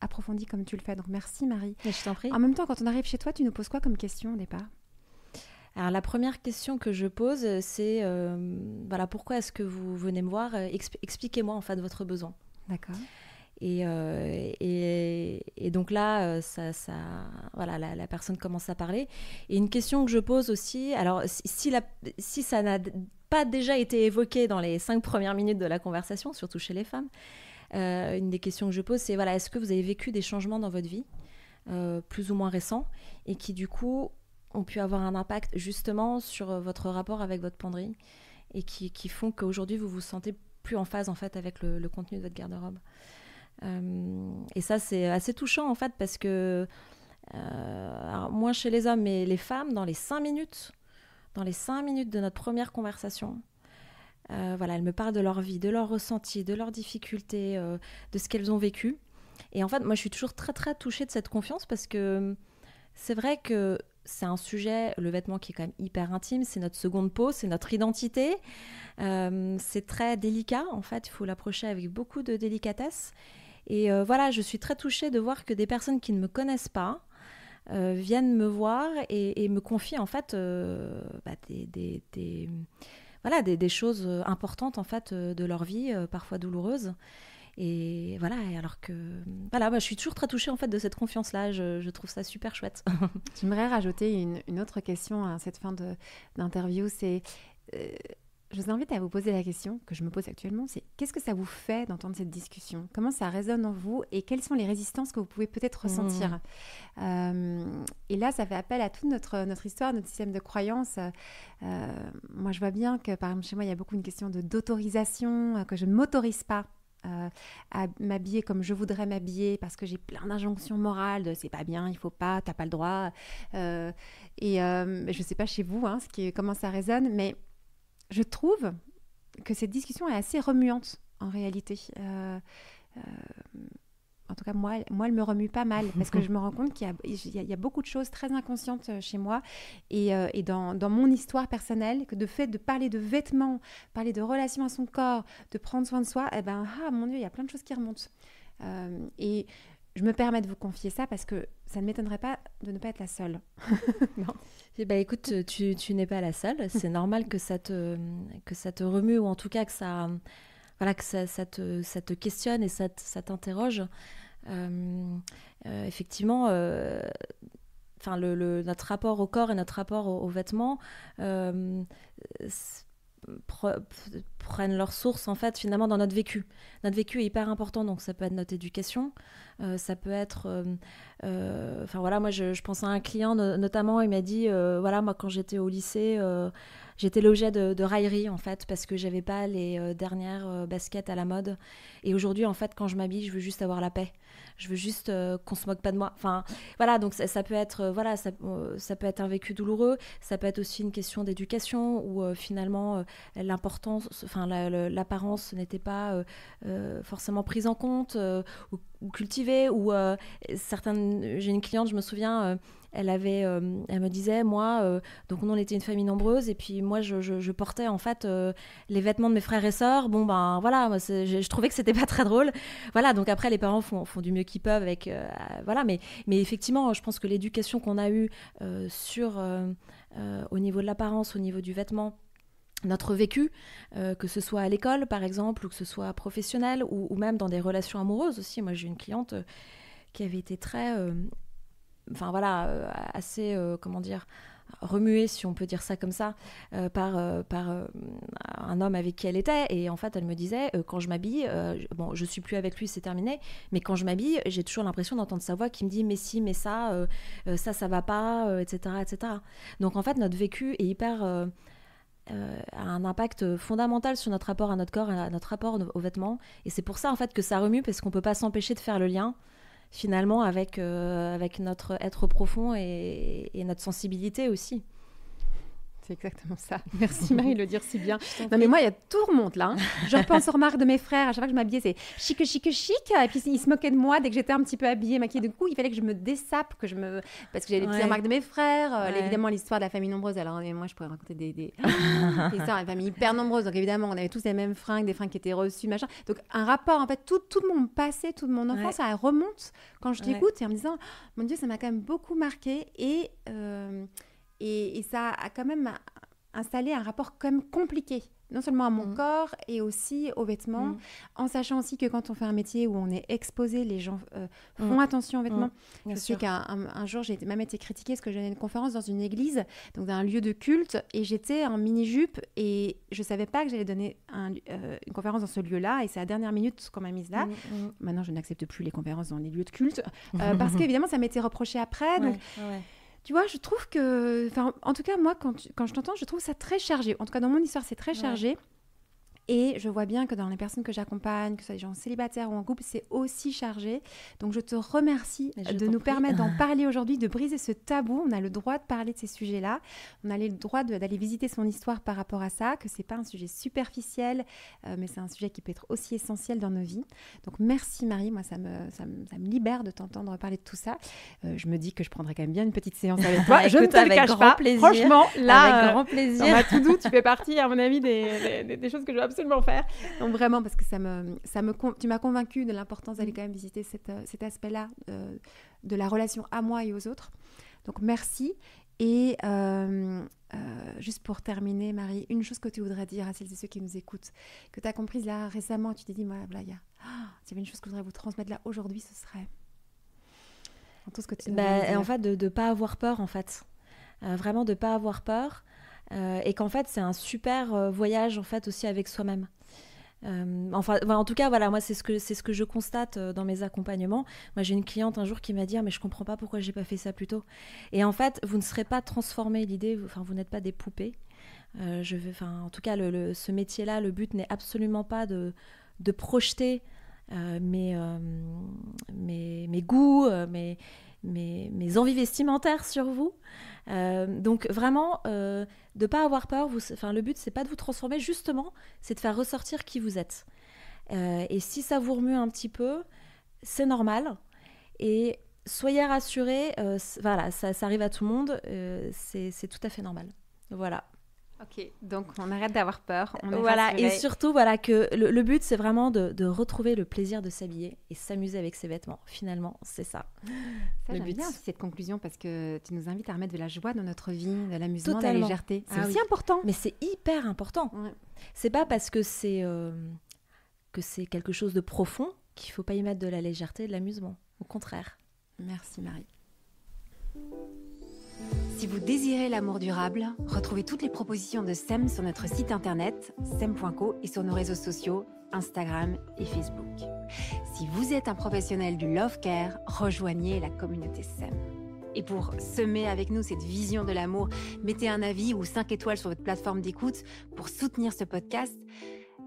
approfondi comme tu le fais. Donc merci Marie. je t'en prie. En même temps, quand on arrive chez toi, tu nous poses quoi comme question au départ alors la première question que je pose, euh, c'est euh, voilà, pourquoi est-ce que vous venez me voir euh, Expliquez-moi en fait votre besoin. D'accord. Et, donc là, ça, voilà, la, personne commence à parler. Et une question que je pose aussi, alors si, si ça n'a pas déjà été évoqué dans les cinq premières minutes de la conversation, surtout chez les femmes, une des questions que je pose, c'est voilà, est-ce que vous avez vécu des changements dans votre vie, plus ou moins récents, et qui du coup ont pu avoir un impact justement sur euh, votre rapport avec votre penderie et qui, qui font qu'aujourd'hui vous vous sentez plus en phase en fait avec le, contenu de votre garde-robe. Euh, et ça c'est assez touchant en fait parce que euh, moins chez les hommes mais les femmes dans les cinq minutes, dans les cinq minutes de notre première conversation, euh, voilà, elles me parlent de leur vie, de leurs ressentis, de leurs difficultés, de ce qu'elles ont vécu. Et en fait, moi, je suis toujours très très touchée de cette confiance parce que c'est vrai que c'est un sujet, le vêtement qui est quand même hyper intime, c'est notre seconde peau, c'est notre identité. Euh, c'est très délicat, en fait, il faut l'approcher avec beaucoup de délicatesse. Et euh, voilà, je suis très touchée de voir que des personnes qui ne me connaissent pas euh, viennent me voir et, me confient, en fait, bah, des, voilà, des, choses importantes, en fait, de leur vie, parfois douloureuses. Et voilà, alors que voilà, moi bah, je suis toujours très touchée en fait de cette confiance-là. Je, trouve ça super chouette. J'aimerais rajouter une, autre question à cette fin d'interview. C'est, euh, je vous invite à vous poser la question que je me pose actuellement. C'est qu'est-ce que ça vous fait d'entendre cette discussion Comment ça résonne en vous Et quelles sont les résistances que vous pouvez peut-être mmh. ressentir euh, Et là, ça fait appel à toute notre notre histoire, notre système de croyances. Euh, moi, je vois bien que par exemple chez moi, il y a beaucoup une question de d'autorisation que je ne m'autorise pas euh, à m'habiller comme je voudrais m'habiller parce que j'ai plein d'injonctions morales de c'est pas bien, il faut pas, t'as pas le droit. Euh, et euh, je sais pas chez vous hein, ce qui, comment ça résonne, mais je trouve que cette discussion est assez remuante en réalité en tout cas, moi, moi, elle me remue pas mal parce que je me rends compte qu'il y, a beaucoup de choses très inconscientes euh, chez moi et, euh, dans, mon histoire personnelle, que de fait de parler de vêtements, parler de relations à son corps, de prendre soin de soi, eh ben, ah mon Dieu, il y a plein de choses qui remontent. Euh, et je me permets de vous confier ça parce que ça ne m'étonnerait pas de ne pas être la seule. non. Eh ben, écoute, tu, tu n'es pas la seule. C'est normal que ça, te, que ça te remue ou en tout cas que ça voilà, que ça, te, questionne et ça, t'interroge. Euh, euh, effectivement, euh, notre rapport au corps et notre rapport aux, vêtements prennent leur source en fait finalement dans notre vécu. Notre vécu est hyper important, donc ça peut être notre éducation, euh, ça peut être. Euh, euh, enfin voilà, moi je, pense à un client notamment, il m'a dit voilà, moi quand j'étais au lycée, j'étais l'objet de, raillerie en fait parce que j'avais pas les dernières baskets à la mode. Et aujourd'hui en fait, quand je m'habille, je veux juste avoir la paix. Je veux juste qu'on se moque pas de moi. Enfin voilà, donc ça, peut être voilà, ça, peut être un vécu douloureux, ça peut être aussi une question d'éducation où finalement l'importance, enfin l'apparence n'était pas forcément prise en compte ou ou ou euh, j'ai une cliente je me souviens euh, elle avait euh, elle me disait moi euh, donc nous, on était une famille nombreuse et puis moi je, portais en fait les vêtements de mes frères et sœurs bon ben voilà moi, je, trouvais que c'était pas très drôle voilà donc après les parents font, font du mieux qu'ils peuvent avec voilà mais mais effectivement je pense que l'éducation qu'on a eue sur au niveau de l'apparence au niveau du vêtement notre vécu, euh, que ce soit à l'école par exemple, ou que ce soit professionnel, ou, même dans des relations amoureuses aussi. Moi j'ai une cliente euh, qui avait été très, euh, enfin voilà, assez, comment dire, remuée si on peut dire ça comme ça, par, par un homme avec qui elle était. Et en fait elle me disait, quand je m'habille, bon je suis plus avec lui, c'est terminé, mais quand je m'habille, j'ai toujours l'impression d'entendre sa voix qui me dit mais si, mais ça, ça, ça va pas, etc., etc. Donc en fait notre vécu est hyper euh, a un impact fondamental sur notre rapport à notre corps, et à notre rapport aux vêtements. Et c'est pour ça en fait que ça remue parce qu'on ne peut pas s'empêcher de faire le lien finalement avec, euh, notre être profond et notre sensibilité aussi. C'est exactement ça. Merci Marie de le dire si bien. Non mais moi, il y a tout remonte là. Hein. Je repense aux remarques de mes frères. À chaque fois que je m'habillais, c'est chic, chic, chic. Et puis ils se moquaient de moi dès que j'étais un petit peu habillée, maquillée. Du coup, il fallait que je me dessape, que je me... Parce que j'avais des petites remarques de mes frères. Euh, évidemment, l'histoire de la famille nombreuse. Alors moi, je pourrais raconter des, histoires de la famille hyper nombreuse. Donc évidemment, on avait tous les mêmes fringues, des fringues qui étaient reçues, machin. Donc un rapport, en fait, tout, tout mon passé, toute mon enfance, ça remonte quand je t'écoute et en me disant, mon Dieu, ça m'a quand même beaucoup marqué. Et... Euh, et, ça a quand même installé un rapport quand même compliqué non seulement à mon mmh. corps et aussi aux vêtements, mmh. en sachant aussi que quand on fait un métier où on est exposé, les gens euh, mmh. font attention aux vêtements. Je sais qu'un jour, j'ai même été critiquée parce que j'avais une conférence dans une église, donc dans un lieu de culte, et j'étais en mini-jupe et je savais pas que j'allais donner euh, une conférence dans ce lieu-là, et c'est à la dernière minute qu'on m'a mise là. Maintenant, je n'accepte plus les conférences dans les lieux de culte, euh, parce qu'évidemment, ça m'était reproché après. Donc tu vois, je trouve que, en tout cas, moi, quand, quand je t'entends, je trouve ça très chargé. En tout cas, dans mon histoire, c'est très chargé. Et je vois bien que dans les personnes que j'accompagne, que ce soit des gens célibataires ou en couple, c'est aussi chargé. Donc je te remercie de nous permettre d'en parler aujourd'hui, de briser ce tabou. On a le droit de parler de ces sujets-là. On a le droit d'aller visiter son histoire par rapport à ça, que c'est pas un sujet superficiel, euh, mais c'est un sujet qui peut être aussi essentiel dans nos vies. Donc merci Marie, moi ça me, ça me, libère de t'entendre parler de tout ça. Euh, je me dis que je prendrai quand même bien une petite séance avec toi. je ne te le cache grand pas. Plaisir. Franchement, là, avec euh, grand plaisir. tout doux, tu fais partie, à mon avis, des, des, choses que je faire. Donc vraiment, parce que ça me, ça me tu m'as convaincu de l'importance d'aller mm. quand même visiter euh, cet aspect-là euh, de la relation à moi et aux autres. Donc merci. Et euh, juste pour terminer, Marie, une chose que tu voudrais dire à celles et ceux qui nous écoutent, que tu as comprise là récemment, tu t'es dit, moi, voilà, il ah, y avait une chose que je voudrais vous transmettre là aujourd'hui, ce serait... En tout ce que tu bah, En fait, de ne pas avoir peur, en fait. vraiment de ne pas avoir peur. Euh, et qu'en fait c'est un super euh, voyage en fait aussi avec soi-même. Euh, enfin, en tout cas, voilà, moi, c'est ce que c'est ce que je constate dans mes accompagnements. Moi, j'ai une cliente un jour qui m'a dit, ah, mais je comprends pas pourquoi j'ai pas fait ça plus tôt. Et en fait, vous ne serez pas transformé. L'idée, enfin, vous n'êtes pas des poupées. je veux enfin, en tout cas, ce métier-là, le but n'est absolument pas de, de projeter mes, mes, mes, goûts, mes, mes, envies vestimentaires sur vous. Euh, donc vraiment, euh, de ne pas avoir peur, vous, enfin, le but c'est pas de vous transformer, justement, c'est de faire ressortir qui vous êtes. Euh, et si ça vous remue un petit peu, c'est normal. Et soyez rassurés, voilà, ça, arrive à tout le monde, c'est tout à fait normal. Voilà. Ok, donc on arrête d'avoir peur. voilà, et surtout, voilà que le, but, c'est vraiment de, retrouver le plaisir de s'habiller et s'amuser avec ses vêtements. Finalement, c'est ça. ça le but. bien cette conclusion parce que tu nous invites à remettre de la joie dans notre vie, de l'amusement, de la légèreté. Ah c'est aussi important. Mais c'est hyper important. Ouais. C'est pas parce que c'est euh, que c'est quelque chose de profond qu'il faut pas y mettre de la légèreté et de l'amusement. Au contraire. Merci Marie. Si vous désirez l'amour durable, retrouvez toutes les propositions de SEM sur notre site internet sem.co et sur nos réseaux sociaux Instagram et Facebook. Si vous êtes un professionnel du love care, rejoignez la communauté SEM. Et pour semer avec nous cette vision de l'amour, mettez un avis ou 5 étoiles sur votre plateforme d'écoute pour soutenir ce podcast.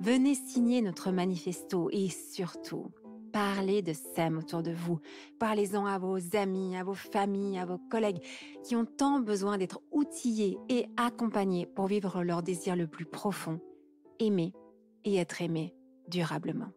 Venez signer notre manifesto et surtout, Parlez de SEM autour de vous. Parlez-en à vos amis, à vos familles, à vos collègues qui ont tant besoin d'être outillés et accompagnés pour vivre leur désir le plus profond, aimer et être aimé durablement.